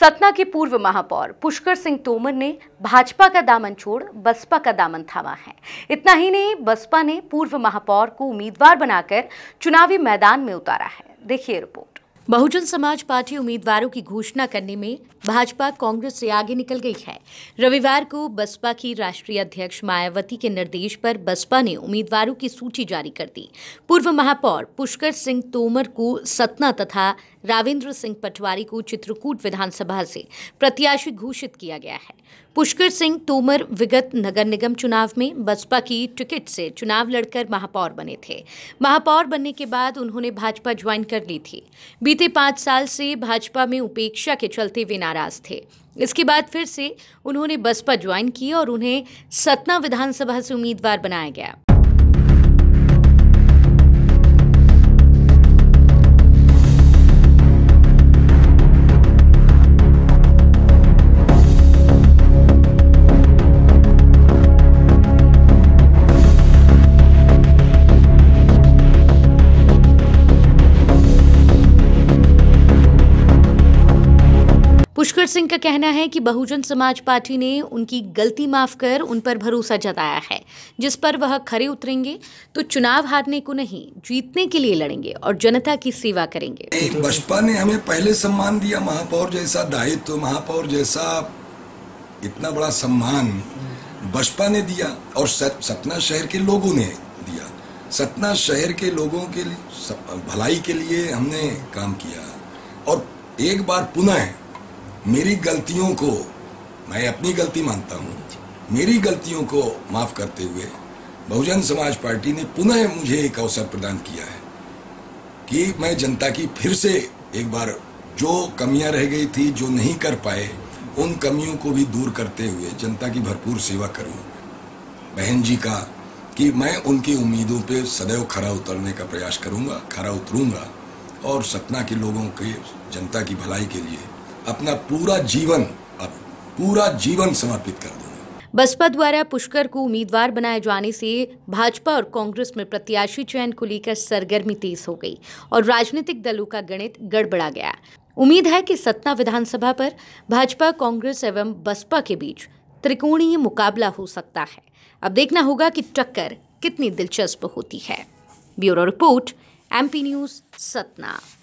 सतना के पूर्व महापौर पुष्कर सिंह तोमर ने भाजपा का दामन छोड़ बसपा का दामन थामा है इतना ही नहीं बसपा ने पूर्व महापौर को उम्मीदवार बनाकर चुनावी मैदान में उतारा है देखिए रिपोर्ट बहुजन समाज पार्टी उम्मीदवारों की घोषणा करने में भाजपा कांग्रेस से आगे निकल गई है रविवार को बसपा की राष्ट्रीय अध्यक्ष मायावती के निर्देश पर बसपा ने उम्मीदवारों की सूची जारी कर दी पूर्व महापौर पुष्कर सिंह तोमर को सतना तथा राविन्द्र सिंह पटवारी को चित्रकूट विधानसभा से प्रत्याशी घोषित किया गया है पुष्कर सिंह तोमर विगत नगर निगम चुनाव में बसपा की टिकट से चुनाव लड़कर महापौर बने थे महापौर बनने के बाद उन्होंने भाजपा ज्वाइन कर ली थी बीते पाँच साल से भाजपा में उपेक्षा के चलते वे नाराज थे इसके बाद फिर से उन्होंने बसपा ज्वाइन की और उन्हें सतना विधानसभा से उम्मीदवार बनाया गया भूपेंद्र सिंह का कहना है कि बहुजन समाज पार्टी ने उनकी गलती माफ कर उन पर भरोसा जताया है जिस पर वह खरे उतरेंगे तो चुनाव हारने को नहीं जीतने के लिए लड़ेंगे और जनता की सेवा करेंगे बसपा ने हमें पहले सम्मान दिया महापौर जैसा दायित्व तो महापौर जैसा इतना बड़ा सम्मान बसपा ने दिया और सतना शहर के लोगों ने दिया सतना शहर के लोगों के भलाई के लिए हमने काम किया और एक बार पुनः मेरी गलतियों को मैं अपनी गलती मानता हूँ मेरी गलतियों को माफ करते हुए बहुजन समाज पार्टी ने पुनः मुझे एक अवसर प्रदान किया है कि मैं जनता की फिर से एक बार जो कमियां रह गई थी जो नहीं कर पाए उन कमियों को भी दूर करते हुए जनता की भरपूर सेवा करूं बहन जी का कि मैं उनकी उम्मीदों पे सदैव खरा उतरने का प्रयास करूंगा खरा उतरूंगा और सतना के लोगों के जनता की भलाई के लिए अपना पूरा जीवन पूरा जीवन समर्पित कर दूंगा बसपा द्वारा पुष्कर को उम्मीदवार बनाए जाने से भाजपा और कांग्रेस में प्रत्याशी चयन को लेकर सरगर्मी तेज हो गई और राजनीतिक दलों का गणित गड़बड़ा गया उम्मीद है कि सतना विधानसभा पर भाजपा कांग्रेस एवं बसपा के बीच त्रिकोणीय मुकाबला हो सकता है अब देखना होगा कि टक्कर कितनी दिलचस्प होती है bureau report MP news Satna